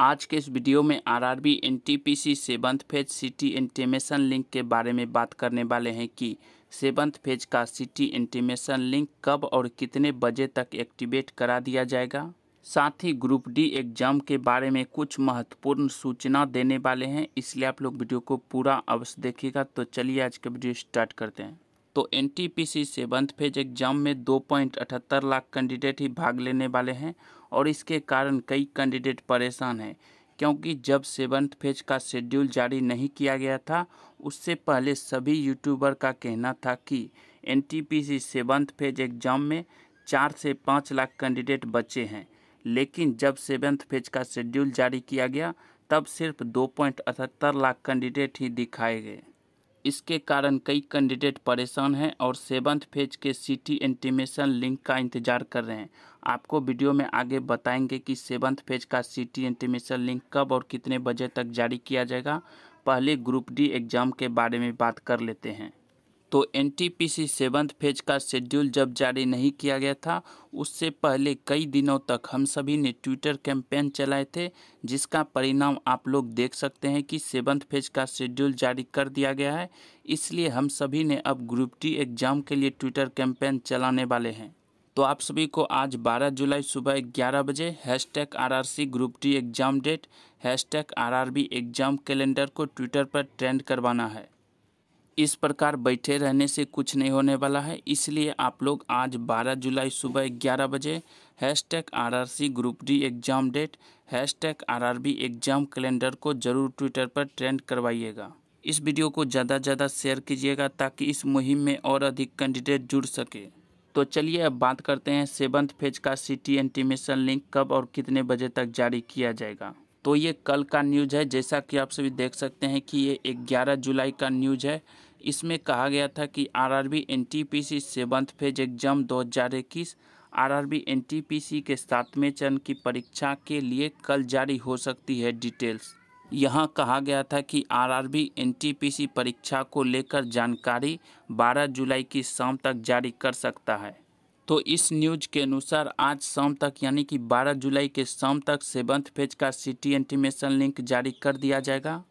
आज के इस वीडियो में RRB NTPC seventh phase city intimation link के बारे में बात करने वाले हैं कि सेवंथ फेज का सिटी इंटीमेशन लिंक कब और कितने बजे तक एक्टिवेट करा दिया जाएगा साथ ही ग्रुप डी एग्जाम के बारे में कुछ महत्वपूर्ण सूचना देने वाले हैं इसलिए आप लोग वीडियो को पूरा अवश्य देखिएगा तो चलिए आज का वीडियो स्टार्ट करते हैं तो N T P C seventh phase exam में दो पॉइंट अठहत्तर लाख कैंडिडेट ही भाग लेने वाले हैं और इसके कारण कई कैंडिडेट परेशान हैं क्योंकि जब सेवंथ फेज का शेड्यूल जारी नहीं किया गया था उससे पहले सभी यूट्यूबर का कहना था कि N T P C seventh phase exam में चार से पाँच लाख कैंडिडेट बचे हैं लेकिन जब सेवंथ फेज का शेड्यूल जारी किया गया तब सिर्फ दो पॉइंट अठहत्तर लाख कैंडिडेट ही दिखाए गए इसके कारण कई कैंडिडेट परेशान हैं और सेवन्थ फेज के सिटी एंटीमेशन लिंक का इंतज़ार कर रहे हैं आपको वीडियो में आगे बताएंगे कि सेवन्थ फेज का सिटी एंटीमेशन लिंक कब और कितने बजे तक जारी किया जाएगा पहले ग्रुप डी एग्ज़ाम के बारे में बात कर लेते हैं तो N T P C seventh phase का शेड्यूल जब जारी नहीं किया गया था उससे पहले कई दिनों तक हम सभी ने ट्विटर कैंपेन चलाए थे जिसका परिणाम आप लोग देख सकते हैं कि सेवन्थ फेज का शेड्यूल जारी कर दिया गया है इसलिए हम सभी ने अब ग्रुप डी एग्ज़ाम के लिए ट्विटर कैंपेन चलाने वाले हैं तो आप सभी को आज 12 जुलाई सुबह 11 बजे hashtag R group D exam date hashtag R exam calendar को ट्विटर पर ट्रेंड करवाना है इस प्रकार बैठे रहने से कुछ नहीं होने वाला है इसलिए आप लोग आज 12 जुलाई सुबह ग्यारह बजे hashtag R R C group D exam date hashtag R R B exam calendar को ज़रूर ट्विटर पर ट्रेंड करवाइएगा इस वीडियो को ज़्यादा से ज़्यादा शेयर कीजिएगा ताकि इस मुहिम में और अधिक कैंडिडेट जुड़ सके तो चलिए अब बात करते हैं सेवन्थ फेज का सिटी एंटीमेशन लिंक कब और कितने बजे तक जारी किया जाएगा तो ये कल का न्यूज़ है जैसा कि आप सभी देख सकते हैं कि ये 11 जुलाई का न्यूज़ है इसमें कहा गया था कि RRB NTPC seventh phase exam 2021 RRB NTPC के सातवें चरण की परीक्षा के लिए कल जारी हो सकती है डिटेल्स यहाँ कहा गया था कि आरआरबी एनटीपीसी परीक्षा को लेकर जानकारी 12 जुलाई की शाम तक जारी कर सकता है तो इस न्यूज के अनुसार आज शाम तक यानी कि 12 जुलाई के शाम तक सेवंथ फेज का सिटी एंटीमेशन लिंक जारी कर दिया जाएगा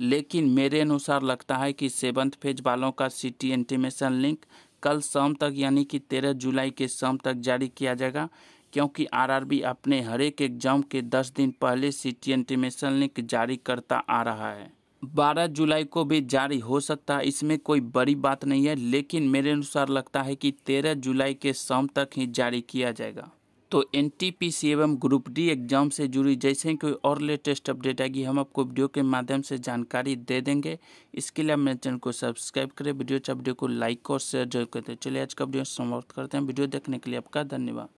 लेकिन मेरे अनुसार लगता है कि सेवन्थ फेज वालों का सिटी एंटीमेशन लिंक कल शाम तक यानी कि तेरह जुलाई के शाम तक जारी किया जाएगा क्योंकि आरआरबी अपने हरेक एग्जाम के दस दिन पहले सिटी एंटीमेशन लिंक जारी करता आ रहा है बारह जुलाई को भी जारी हो सकता है इसमें कोई बड़ी बात नहीं है लेकिन मेरे अनुसार लगता है कि तेरह जुलाई के शाम तक ही जारी किया जाएगा तो एन एवं ग्रुप डी एग्जाम से जुड़ी जैसे ही कोई और लेटेस्ट अपडेट आएगी हम आपको वीडियो के माध्यम से जानकारी दे देंगे इसके लिए मेरे चैनल को सब्सक्राइब करें वीडियो अच्छा वीडियो को लाइक और शेयर जरूर करें चलिए आज का वीडियो समाप्त करते हैं वीडियो देखने के लिए आपका धन्यवाद